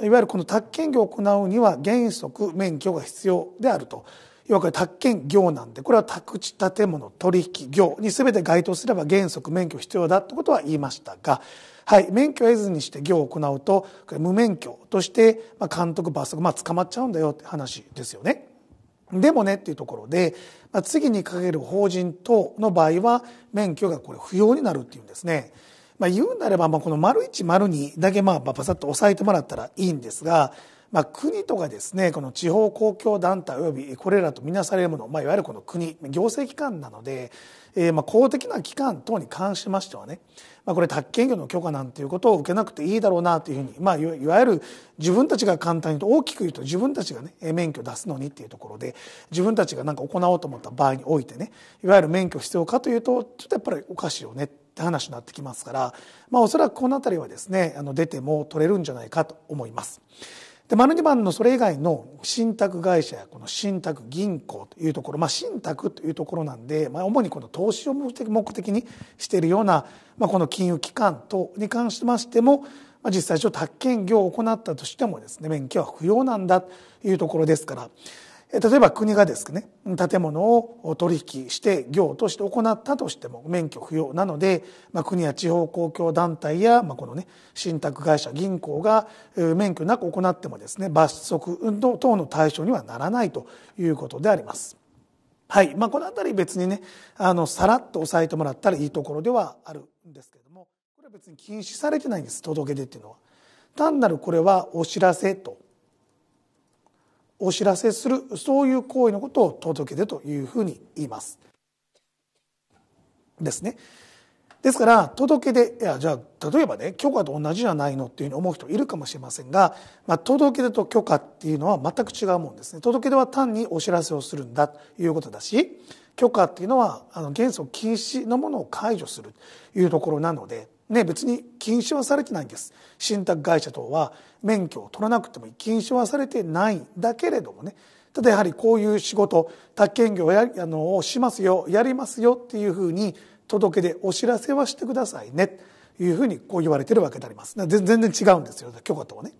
いわゆるこの宅建業を行うには原則免許が必要であるといわゆる宅建業なんでこれは宅地建物取引業に全て該当すれば原則免許必要だということは言いましたが、はい、免許を得ずにして業を行うと無免許として監督罰則、まあ、捕まっちゃうんだよって話ですよね。でもねっていうところで、まあ、次にかける法人等の場合は免許がこれ不要になるっていうんですね。まあ、言うなれば、まあ、この丸1、丸2だけ、まあ、パサッとさえてもらったらいいんですが、まあ、国とかですねこの地方公共団体およびこれらとみなされるもの、まあ、いわゆるこの国行政機関なので、えー、まあ公的な機関等に関しましてはね、まあ、これ宅建業の許可なんていうことを受けなくていいだろうなというふうに、まあ、いわゆる自分たちが簡単に大きく言うと自分たちがね免許を出すのにっていうところで自分たちが何か行おうと思った場合においてねいわゆる免許必要かというとちょっとやっぱりおかしいよねって話になってきますから、まあ、おそらくこの辺りはですねあの出ても取れるんじゃないかと思います。で、丸2番のそれ以外の信託会社やこの信託銀行というところ、まあ、信託というところなんで、まあ、主にこの投資を目的目的にしているような、まあ、この金融機関等に関しましても、まあ、実際、ちょっと宅建業を行ったとしてもですね、免許は不要なんだというところですから、例えば国がですね建物を取引して業として行ったとしても免許不要なので、まあ、国や地方公共団体や、まあ、このね信託会社銀行が免許なく行ってもですね罰則等の対象にはならないということであります。はいまあ、この辺り別にねあのさらっと押さえてもらったらいいところではあるんですけどもこれは別に禁止されてないんです届け出っていうのは。単なるこれはお知らせとお知らせするそういう行為のことを届け出というふうに言います。ですね。ですから届け出いやじゃあ例えばね許可と同じじゃないのっていうふうに思う人いるかもしれませんが、まあ、届け出と許可っていうのは全く違うもんですね届け出は単にお知らせをするんだということだし許可っていうのはあの原則禁止のものを解除するというところなのでね、別に禁止はされてないんです信託会社等は免許を取らなくても禁止はされてないんだけれどもねただやはりこういう仕事宅建業やあのをしますよやりますよっていうふうに届けでお知らせはしてくださいねというふうにこう言われてるわけであります全然違うんですよ許可とはね。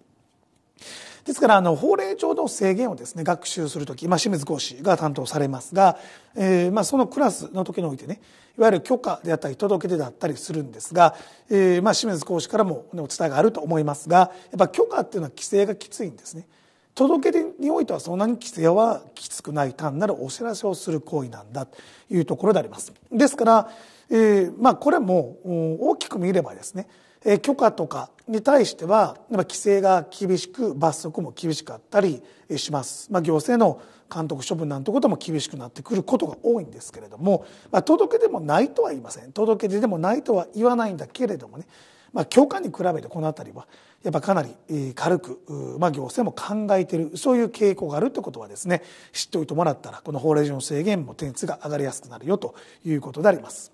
ですからあの法令上の制限をですね学習する時、まあ、清水講師が担当されますが、えー、まあそのクラスの時においてねいわゆる許可であったり届け出だったりするんですが、えー、まあ清水講師からもお伝えがあると思いますがやっぱ許可っていうのは規制がきついんですね。届け出においてはそんなに規制はきつくない単なるお知らせをする行為なんだというところであります。ですからえー、まあ、これも大きく見ればですね、えー、許可とかに対しては、ま規制が厳しく罰則も厳しかったりします、まあ、行政の監督処分なんてことも厳しくなってくることが多いんですけれども、まあ、届けでもないとは言いません届け出でもないとは言わないんだけれどもね、まあ、許可に比べてこの辺りはやっぱかなり軽く、まあ、行政も考えてるそういう傾向があるってことはですね知っておいてもらったらこの法令上の制限も点数が上がりやすくなるよということであります。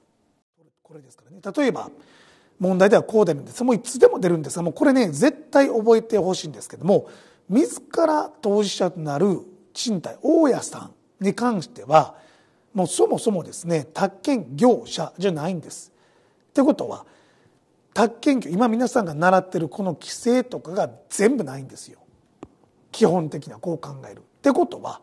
これですからね例えば問題ではこう出るんですもういつでも出るんですがもうこれね絶対覚えてほしいんですけども自ら当事者となる賃貸大家さんに関してはもうそもそもですね宅建業者じゃないんです。ってことは宅建業今皆さんが習ってるこの規制とかが全部ないんですよ基本的なこう考える。ってことは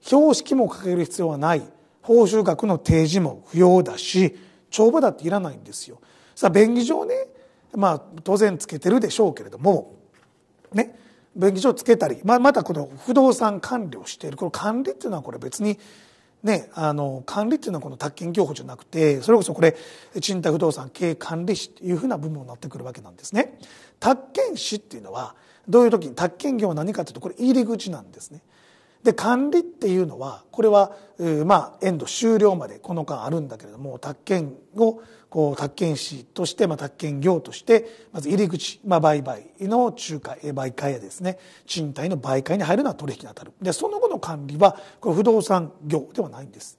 標識もかける必要はない報酬額の提示も不要だし帳簿だっていらないんですよさあ便宜上ねまあ当然つけてるでしょうけれどもね便宜上つけたり、まあ、またこの不動産管理をしているこの管理っていうのはこれ別にね、あの管理っていうのはこの宅建業法じゃなくてそれこそこれ賃貸不動産経営管理士というふうな部門になってくるわけなんですね宅建士っていうのはどういう時に宅建業は何かというとこれ入り口なんですねで管理っていうのはこれは、まあ、エンド終了までこの間あるんだけれども宅建をこう宅建士として、まあ、宅建業としてまず入り口、まあ、売買の仲介媒介やですね賃貸の媒介に入るのは取引に当たるでその後の管理はこれ不動産業ではないんです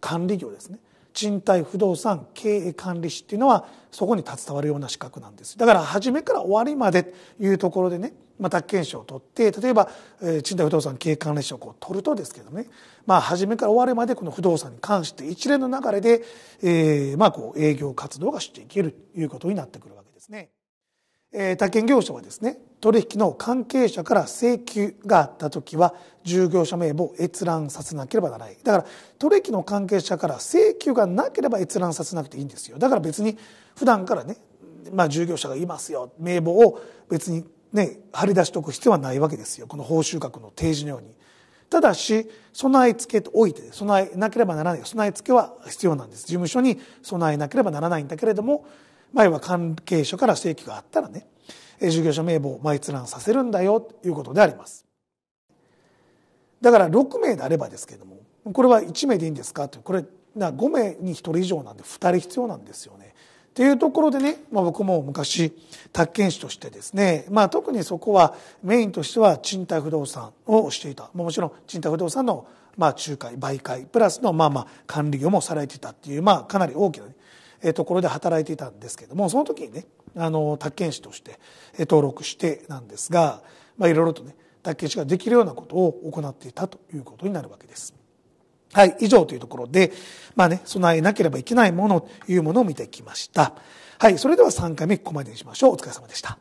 管理業ですね賃貸不動産経営管理士っていうのはそこに携わるような資格なんですだから初めから終わりまでというところでねまた検証を取って例えば、え賃貸不動産経営管理士をこう取るとですけどね、まあ、初めから終わりまでこの不動産に関して一連の流れで、えー、まあこう営業活動がしていけるということになってくるわけですね。え他県業者はですね取引の関係者から請求があった時は従業者名簿を閲覧させなければならないだから取引の関係者から請求がなければ閲覧させなくていいんですよだから別に普段からね、まあ、従業者がいますよ名簿を別にね貼り出しておく必要はないわけですよこの報酬額の提示のようにただし備え付けておいて備えなければならない備え付けは必要なんです事務所に備えなければならないんだけれども前は関係者から請求があったらね、事業者名簿を毎閲覧させるんだよということであります。だから6名であればですけれども、これは1名でいいんですかと、これ5名に1人以上なんで2人必要なんですよね。っていうところでね、まあ、僕も昔宅建士としてですね、まあ、特にそこはメインとしては賃貸不動産をしていたもちろん賃貸不動産のまあ仲介媒介プラスのまあまあ管理業もされていたっていう、まあ、かなり大きな、ね、えところで働いていたんですけどもその時にねあの宅建士として登録してなんですがいろいろとね宅建士ができるようなことを行っていたということになるわけです。はい、以上というところで、まあね、備えなければいけないものというものを見てきました。はい、それでは3回目ここまでにしましょう。お疲れ様でした。